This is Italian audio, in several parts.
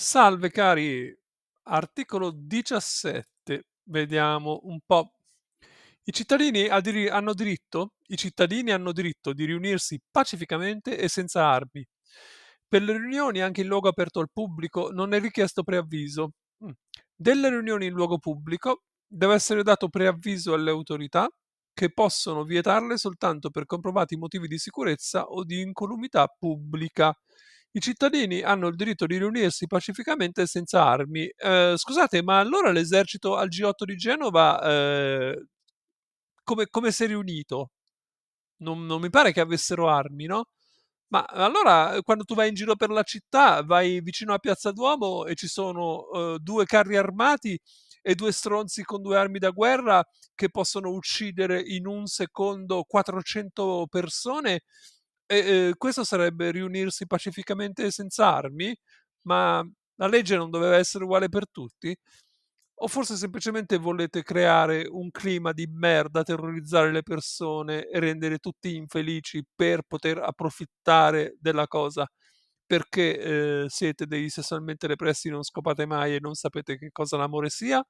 Salve cari, articolo 17, vediamo un po'. I cittadini hanno diritto, i cittadini hanno diritto di riunirsi pacificamente e senza armi. Per le riunioni anche in luogo aperto al pubblico non è richiesto preavviso. Mm. Delle riunioni in luogo pubblico deve essere dato preavviso alle autorità che possono vietarle soltanto per comprovati motivi di sicurezza o di incolumità pubblica. I cittadini hanno il diritto di riunirsi pacificamente senza armi. Eh, scusate, ma allora l'esercito al G8 di Genova eh, come, come si è riunito? Non, non mi pare che avessero armi, no? Ma allora eh, quando tu vai in giro per la città, vai vicino a Piazza Duomo e ci sono eh, due carri armati e due stronzi con due armi da guerra che possono uccidere in un secondo 400 persone e, questo sarebbe riunirsi pacificamente senza armi, ma la legge non doveva essere uguale per tutti? O forse semplicemente volete creare un clima di merda, terrorizzare le persone e rendere tutti infelici per poter approfittare della cosa? Perché eh, siete dei sessualmente repressi, non scopate mai e non sapete che cosa l'amore sia?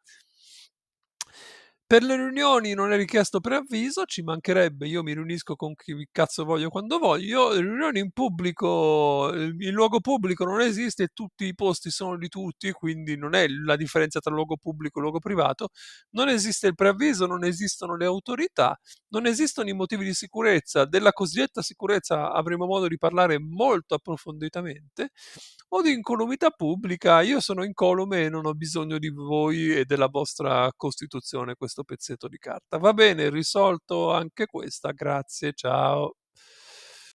Per le riunioni non è richiesto preavviso, ci mancherebbe, io mi riunisco con chi cazzo voglio quando voglio, le riunioni in pubblico, il luogo pubblico non esiste, tutti i posti sono di tutti, quindi non è la differenza tra luogo pubblico e luogo privato, non esiste il preavviso, non esistono le autorità, non esistono i motivi di sicurezza, della cosiddetta sicurezza avremo modo di parlare molto approfonditamente, o di incolumità pubblica, io sono incolume e non ho bisogno di voi e della vostra Costituzione. Questo questo pezzetto di carta. Va bene, risolto anche questa, grazie, ciao.